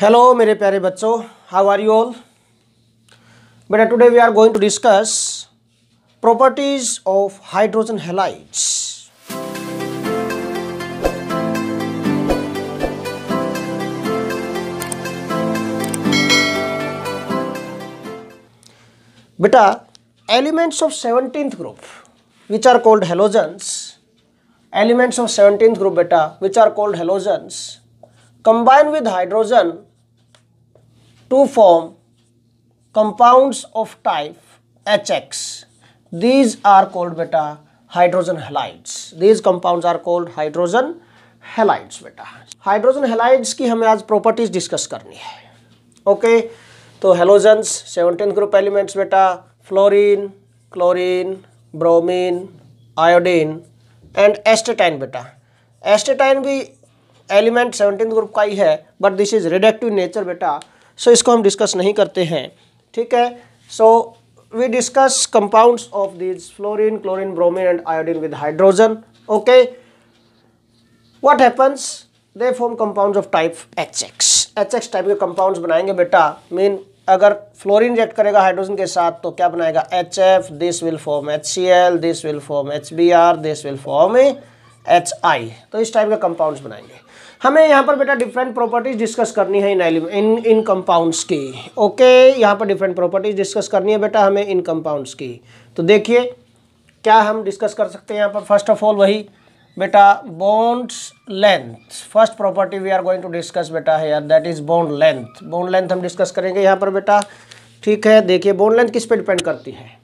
Hello मेरे प्यारे बच्चों हाउ आर यू ऑल बेटा today we are going to discuss properties of hydrogen halides बेटा elements of seventeen group which are called halogens elements of seventeen group बेटा which are called halogens combine with hydrogen to form compounds of type hx these are called beta hydrogen halides these compounds are called hydrogen halides beta hydrogen halides की हमें आज properties discuss करनी है okay okay, तो halogens seventeen group elements बेटा fluorine chlorine bromine iodine and astatine बेटा astatine भी element seventeen group का ही है but this is radioactive nature बेटा सो इसको हम डिस्कस नहीं करते हैं ठीक है so we discuss compounds of this fluorine chlorine bromine and iodine with hydrogen okay what happens they form compound of type H X H X type के compound बनाएंगे बेटा मीन अगर फ्लोरिन रिएक्ट करेगा हाइड्रोजन के साथ तो क्या बनाएगा H F this will form H C L this will form H B R this will form H I तो इस टाइप के कंपाउंड बनाएंगे हमें यहाँ पर बेटा डिफरेंट प्रॉपर्टीज डिस्कस करनी है इन इन इन कंपाउंड्स की ओके यहाँ पर डिफरेंट प्रॉपर्टीज डिस्कस करनी है बेटा हमें इन कंपाउंड्स की तो देखिए क्या हम डिस्कस कर सकते हैं यहाँ पर फर्स्ट ऑफ ऑल वही बेटा bonds length first property we are going to discuss बेटा है यार that is bond length bond length हम डिस्कस करेंगे यहाँ पर बेटा ठीक है देखिए बोन लेंथ किस पर डिपेंड करती है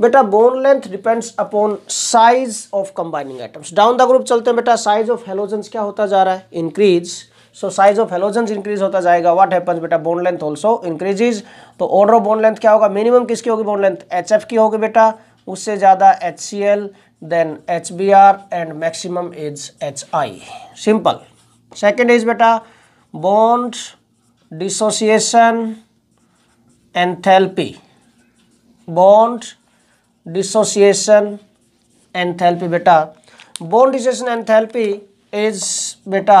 बेटा bond length depends upon size of combining atoms down the group चलते हैं बेटा साइज ऑफ हेलोजेंस क्या होता जा रहा है increase so size of halogens increase होता जाएगा व्हाट हैपन्स बेटा बोन लेंथ ऑल्सो इंक्रीजेज तो ऑर्डर ऑफ बोन लेंथ क्या होगा मिनिमम किसकी होगी बोन लेंथ एच की होगी बेटा उससे ज़्यादा H C L then H B R and maximum is H I simple second is बेटा bond dissociation enthalpy bond dissociation enthalpy बेटा बोन डिसोसिएशन एंथैल्पी इज बेटा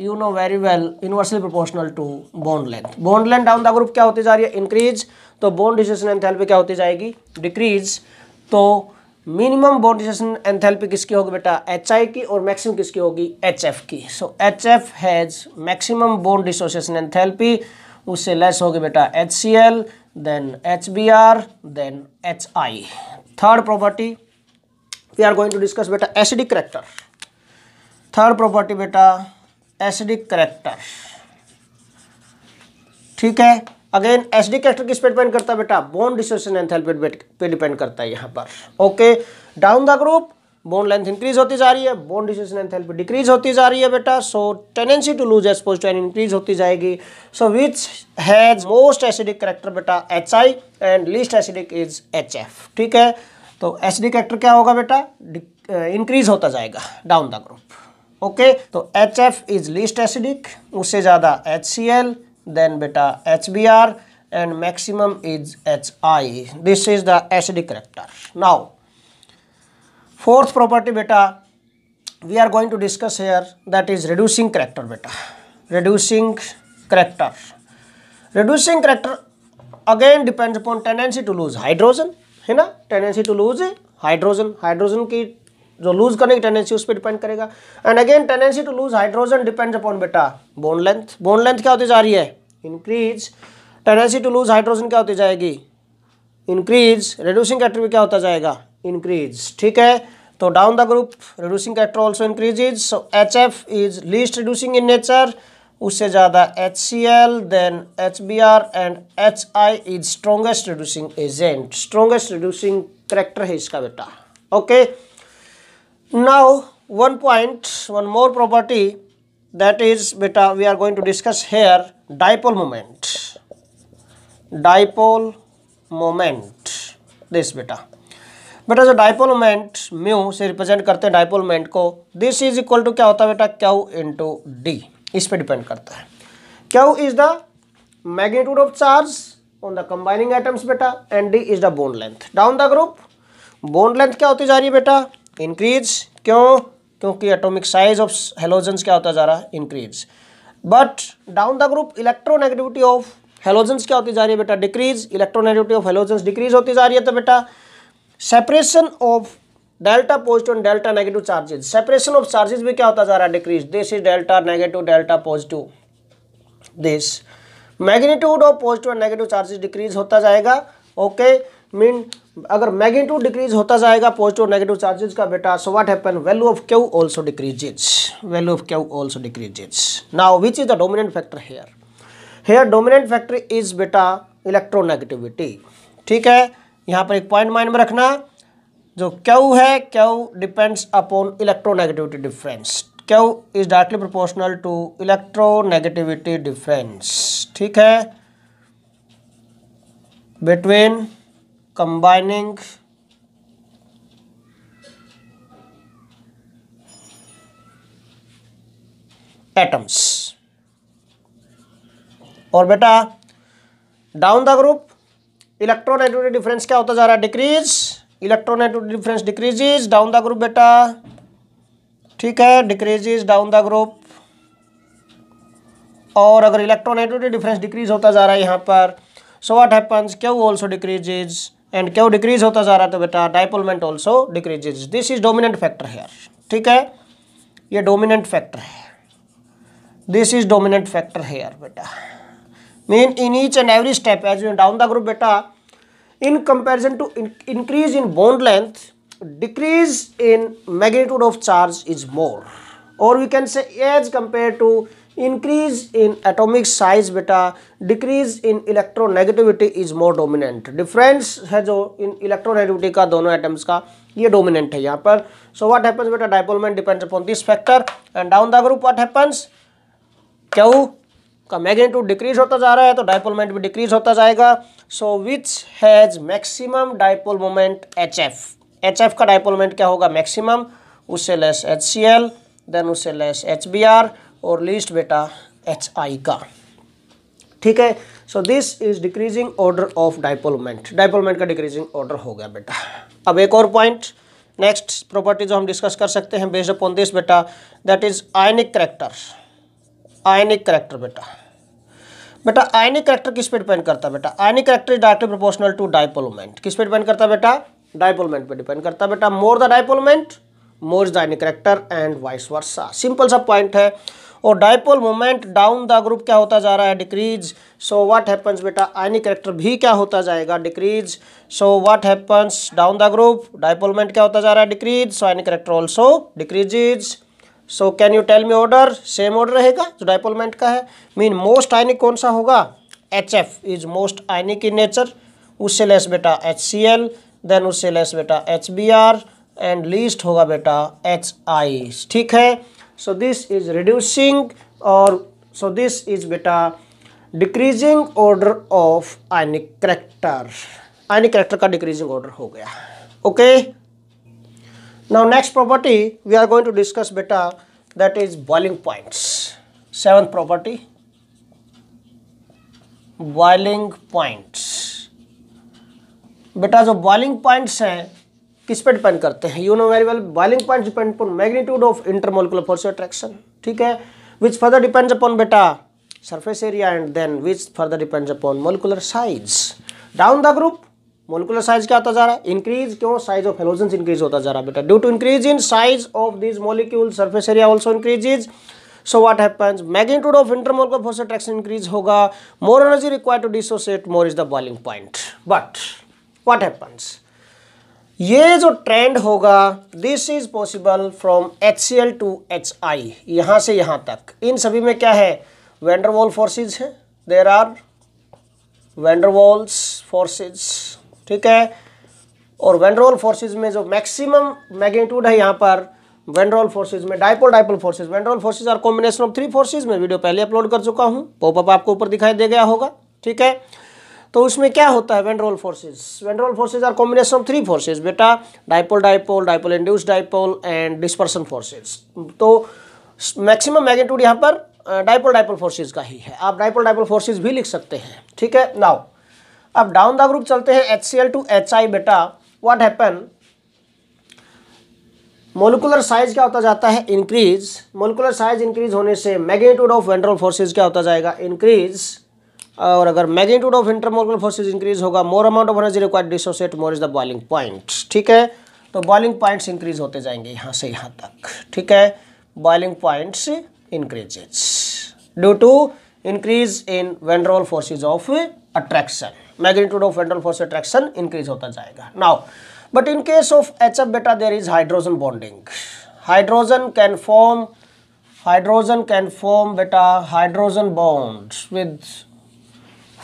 you know very well universal proportional to bond length bond length down the group क्या होती जा रही है increase तो bone dissociation enthalpy क्या होती जाएगी डिक्रीज तो मिनिमम बोन डिसोसिएशन एंथैल्पी किसकी होगी बेटा एच आई की और मैक्सिमम किसकी होगी एच एफ की so H F has maximum bond dissociation enthalpy उससे लेस होगी बेटा H C L then H B R than H I third property we are going to discuss बेटा एसिडिक करेक्टर थर्ड प्रॉपर्टी बेटा acidic character ठीक है again SD character किस पे depend करता है बेटा बोन डिसोसिएशन एंथैल्पी पे डिपेंड करता है यहां पर okay down the group bond length increase होती जा रही है बोन लेंथ हेल्प डिक्रीज होती जा रही है बेटा सो टेंडेंसी टू लूज एसपोज टू इंक्रीज होती जाएगी so which has most acidic character बेटा H I and least acidic is H F ठीक है तो एसिडिक करेक्टर क्या होगा बेटा इंक्रीज uh, होता जाएगा डाउन द ग्रुप ओके तो H F is least acidic उससे ज़्यादा एच सी एल देन बेटा H B R and maximum is H I this is the acidic character now fourth property बेटा we are going to discuss here that is reducing character बेटा reducing character reducing character again depends upon tendency to lose hydrogen है ना tendency to lose hydrogen hydrogen की जो loose करने की tendency उस पर डिपेंड करेगा and again tendency to lose hydrogen depends upon बेटा बोन लेंथ बोन लेंथ क्या होती जा रही है increase tendency to lose hydrogen क्या होती जाएगी इंक्रीज रिड्यूसिंग करेक्टर में क्या होता जाएगा इंक्रीज ठीक है तो down the group reducing character also increase is so H F is least reducing in nature उससे ज़्यादा H C L then H B R and H I is strongest reducing agent strongest reducing character है इसका बेटा okay now one point one more property that is बेटा we are going to discuss here dipole moment dipole moment this बेटा बेटा जो dipole moment mu से represent करते हैं डाइपोल मोमेंट को दिस इज इक्वल टू क्या होता है बेटा क्यू इंटू डी इस पर डिपेंड करता है Q is the magnitude of charge on the combining atoms बेटा and D is the bond length down the group bond length क्या होती जा रही है बेटा इंक्रीज क्यों क्योंकि एटोमिक साइज ऑफ हेलोजेंस क्या होता जा रहा है increase but down the group electronegativity of halogens क्या होती जा रही है बेटा decrease electronegativity of halogens decrease होती जा रही है तो बेटा separation of delta positive and delta negative charges separation of charges भी क्या होता जा रहा है decrease this is delta negative delta positive this magnitude of positive and negative charges decrease होता जाएगा ओके मीन अगर मैग्नीट्यूड डिक्रीज होता जाएगा पॉजिटिव और नेगेटिव चार्जेस का बेटा so what happen value of Q also decreases value of Q also decreases now which is the dominant factor here here dominant factor is बेटा electronegativity ठीक है यहाँ पर एक पॉइंट माइंड में रखना जो क्यू है Q depends upon electronegativity difference Q is directly proportional to electronegativity difference ठीक है बिटवीन कंबाइनिंग एटम्स और बेटा down the group electronegative difference क्या होता जा रहा है decrease electronegative difference decreases down the group बेटा ठीक है डिक्रीजेज डाउन द ग्रुप और अगर इलेक्ट्रोनेगेटिव डिफरेंस डिक्रीज होता जा रहा है यहाँ पर so what happens Q also decreases and क्यों डिक्रीज होता जा रहा है तो बेटा dipole moment also decreases this is dominant factor है ठीक है ये डोमिनेंट फैक्टर है this is dominant factor here बेटा mean in each and every step as you down the group बेटा in comparison to increase in bond length decrease in magnitude of charge is more और we can say as compare to increase in atomic size बेटा decrease in electronegativity is more dominant difference है जो इन electronegativity का दोनों atoms का ये dominant है यहाँ पर सो वॉट हैपन्स बेटा dipole moment depends upon this factor and down the group what happens Q का मैग्नीट्यूड डिक्रीज होता जा रहा है तो डायपोल मोमेंट भी डिक्रीज होता जाएगा so which has maximum dipole moment H F H F का डायपोल मोमेंट क्या होगा मैक्सिमम उससे less H C L than उससे लेस एच बी आर और लीस्ट बेटा एच आई का ठीक है so this is decreasing order of dipole moment dipole moment का डिक्रीजिंग ऑर्डर हो गया बेटा अब एक और पॉइंट नेक्स्ट प्रॉपर्टी जो हम डिस्कस कर सकते हैं बेस्ड अपॉन दिस बेटा that is ionic character ionic character बेटा बेटा आयनिक करेक्टर किस पे डिपेंड करता है बेटा ionic character is directly proportional to dipole moment किस पे डिपेंड करता है बेटा डाइपोलोमेंट पे डिपेंड करता है बेटा more the dipole moment more is the ionic character and vice versa simple सा पॉइंट है और dipole moment down the group क्या होता जा रहा है डिक्रीज सो व्हाट हैपन्स बेटा आयनिक करेक्टर भी क्या होता जाएगा decrease so what happens down the group dipole moment क्या होता जा रहा है decrease so ionic character also decrease so can you tell me order same order रहेगा जो डाइपोलमेंट का है मीन मोस्ट आइनिक कौन सा होगा H F is most ionic in nature उससे लेस बेटा एच सी एल देन उससे लेस बेटा H B R and least होगा बेटा एच आई ठीक है सो दिस इज रिड्यूसिंग और सो दिस इज बेटा decreasing order of ionic character ionic character का डिक्रीजिंग ऑर्डर हो गया okay okay? now next property we are going to discuss beta that is boiling points seventh property boiling points beta jo boiling points hai किस पर depend करते हैं you know very well boiling point depend upon magnitude of intermolecular force attraction ठीक है which further depends upon बेटा surface area and then which further depends upon molecular size down the group molecular size क्या होता जा रहा है increase क्यों size of halogen increase होता जा रहा है बेटा due to increase in size of this molecule surface area also increases so what happens magnitude of इंटरमोल का फोर्स अट्रैक्शन इंक्रीज होगा more energy require to dissociate more is the boiling point but what happens ये जो trend होगा this is possible from H C L to H I यहां से यहां तक इन सभी में क्या है वेंडरवॉल फोर्सेज है देर आर वेंडरवॉल्स फोर्सेज ठीक है और वेंड्रोल फोर्सेज में जो मैक्सिमम मैग्नीट्यूड है यहाँ पर वेंड्रोल फोर्सेस में dipole dipole forces van der Waals forces are combination of three forces में वीडियो पहले अपलोड कर चुका हूँ पॉपअप आपको ऊपर दिखाई दे गया होगा ठीक है तो उसमें क्या होता है van der Waals forces van der Waals forces are combination of three forces बेटा dipole dipole dipole induce dipole and dispersion forces तो मैक्सिमम मैग्नीट्यूड यहाँ पर डायपोल डायपोल फोर्सेज का ही है आप डायपोल डायपोल फोर्सेज भी लिख सकते हैं ठीक है नाउ अब डाउन द ग्रुप चलते हैं H C L to H I बेटा वॉट हैपन मोलिकुलर साइज क्या होता जाता है इंक्रीज मोलिकुलर साइज इंक्रीज होने से मैग्नीट्यूड ऑफ वेंट्रल फोर्सेज क्या होता जाएगा इंक्रीज और अगर magnitude of intermolecular forces increase होगा more amount of energy required dissociate more is the boiling point ठीक है तो बॉइलिंग पॉइंट्स इंक्रीज होते जाएंगे यहाँ से यहाँ तक ठीक है boiling points increases due to increase in van der Waals forces of attraction magnitude of van der Waals force attraction increase होता जाएगा now but in case of H F बेटा there is hydrogen bonding hydrogen can form hydrogen can form बेटा hydrogen bond with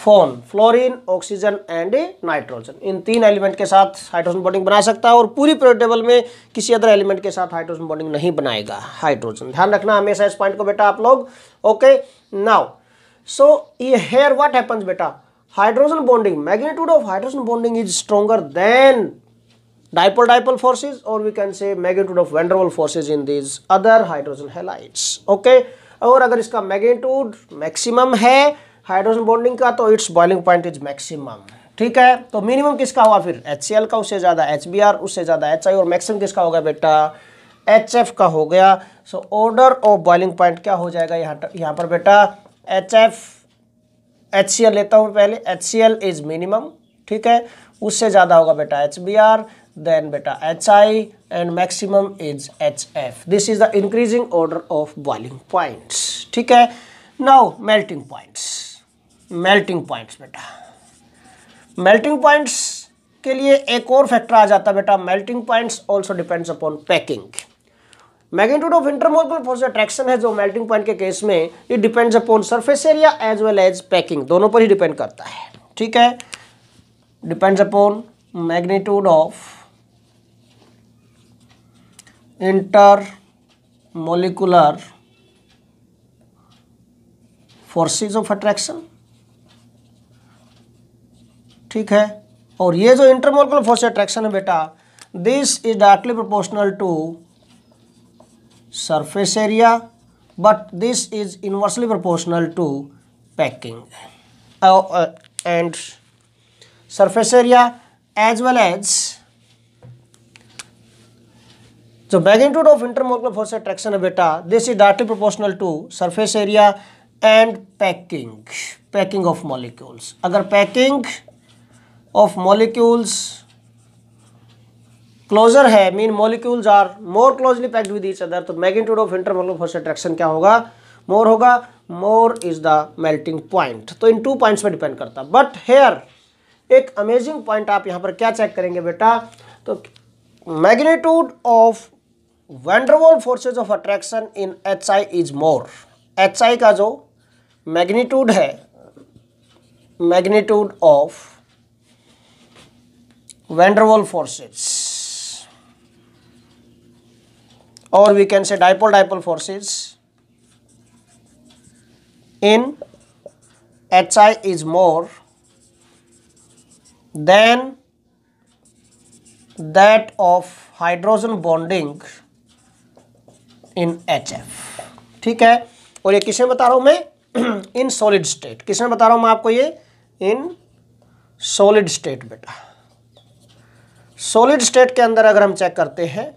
फोन fluorine oxygen and nitrogen इन तीन element के साथ hydrogen bonding बना सकता है और पूरी पीरियड टेबल में किसी अदर एलिमेंट के साथ हाइड्रोजन बॉन्डिंग नहीं बनाएगा हाइड्रोजन ध्यान रखना हमेशा इस पॉइंट को बेटा आप लोग ओके नाउ सो ये हेयर व्हाट हैपन्स बेटा hydrogen bonding magnitude of hydrogen bonding is stronger than dipole dipole forces और we can say magnitude of van der Waals forces in these other hydrogen halides okay और अगर इसका magnitude maximum है hydrogen bonding का तो it's boiling point is maximum ठीक है तो मिनिमम किसका हुआ फिर एच सी एल का उससे ज्यादा एच बी आर उससे ज्यादा एच आई और मैक्सिमम किसका होगा बेटा एच एफ का हो गया so order of boiling point क्या हो जाएगा यहाँ यहाँ पर बेटा H F H C L लेता हूँ पहले H C L is minimum ठीक है उससे ज़्यादा होगा बेटा एच बी आर देन बेटा H I and maximum is H F this is the increasing order of boiling points ठीक है now melting points melting points बेटा मेल्टिंग पॉइंट्स के लिए एक और फैक्टर आ जाता है बेटा melting points also depends upon packing magnitude of intermolecular force attraction है जो मेल्टिंग पॉइंट के केस में it depends upon surface area as well as packing दोनों पर ही डिपेंड करता है ठीक है depends upon magnitude of intermolecular forces of attraction ठीक है और ये जो इंटरमोलिकुलर फोर्स अट्रैक्शन है बेटा this is directly proportional to surface area but this is inversely proportional to packing uh, uh, and surface area as well as the magnitude of intermolecular force attraction beta this is directly proportional to surface area and packing packing of molecules agar packing of molecules closer है mean molecules are more closely packed with each other तो magnitude of intermolecular force attraction क्या होगा more होगा more is the melting point तो इन two points पर depend करता but here एक अमेजिंग पॉइंट आप यहां पर क्या चेक करेंगे बेटा तो magnitude of van der Waals forces of attraction in H I is more H I का जो मैग्नीट्यूड है magnitude of van der Waals forces or we can say dipole dipole forces in HI is more than that of hydrogen bonding in H F ठीक है और ये किसमें बता रहा हूं मैं इन सॉलिड स्टेट किसमें बता रहा हूं मैं आपको ये इन सॉलिड स्टेट बेटा सॉलिड स्टेट के अंदर अगर हम चेक करते हैं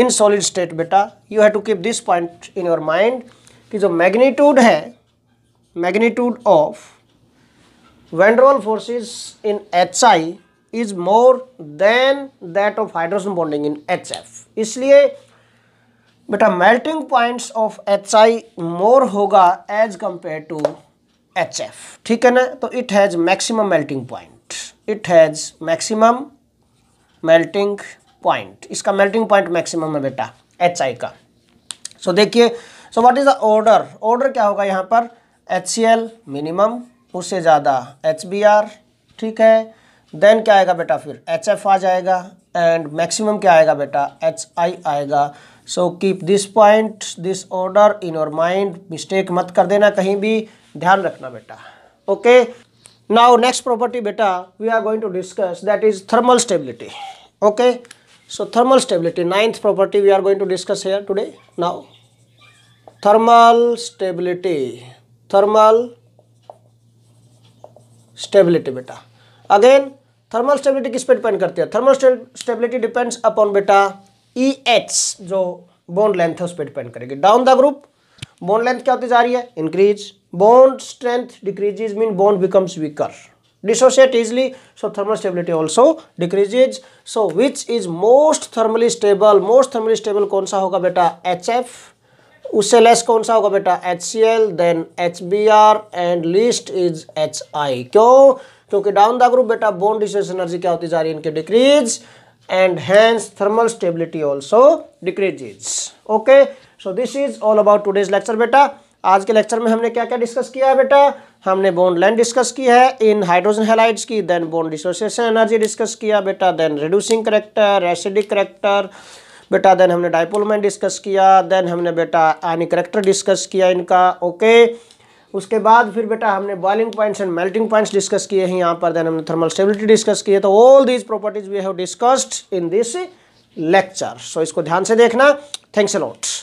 इन सॉलिड स्टेट बेटा you have to keep this point in your mind कि जो मैग्नीट्यूड है magnitude of van der Waals forces in H I is more than that of hydrogen bonding in H F इसलिए बेटा melting points of H I more होगा as compare to H F ठीक है ना तो it has maximum melting point it has maximum melting point इसका melting point maximum है बेटा एच आई का सो so, देखिए so what is the order order क्या होगा यहाँ पर एच सी एल मिनिमम उससे ज़्यादा एच बी आर ठीक है देन क्या आएगा बेटा फिर एच एफ आ जाएगा एंड मैक्सिमम क्या आएगा बेटा एच आई आएगा so keep this point this order in your mind mistake मत कर देना कहीं भी ध्यान रखना बेटा ओके नाउ नेक्स्ट प्रॉपर्टी बेटा we are going to discuss that is thermal stability okay So thermal stability, ninth property we are going to discuss here today. Now, thermal stability, thermal stability बेटा again thermal stability किस पे depend करती है thermal stability depends upon बेटा E e H जो bond length है उस पर डिपेंड करेगी down the group bond length क्या होती जा रही है increase bond strength decreases mean bond becomes weaker dissociate easily so thermal stability also decreases so which is most thermally stable most thermally stable कौन सा होगा बेटा एच एफ उससे लेस कौन सा होगा बेटा H C L then H B R and least is H I क्यों क्योंकि डाउन द ग्रुप बेटा बोन डिस्ट्रेस एनर्जी क्या होती जा रही है इनकी decrease and hence thermal stability also decreases okay so this is all about today's lecture beta आज के लेक्चर में हमने क्या क्या डिस्कस किया है बेटा हमने बोन लेंथ डिस्कस की है इन हाइड्रोजन हेलाइड्स की then bond dissociation energy discuss किया बेटा then reducing character acidic character बेटा देन हमने डाइपोल डिस्कस किया देन हमने बेटा आयनिक करेक्टर डिस्कस किया इनका ओके उसके बाद फिर बेटा हमने boiling points and melting points discuss किए हैं यहाँ पर देन हमने थर्मल स्टेबिलिटी डिस्कस किए तो all these properties we have discussed in this lecture so इसको ध्यान से देखना थैंक्स अ लॉट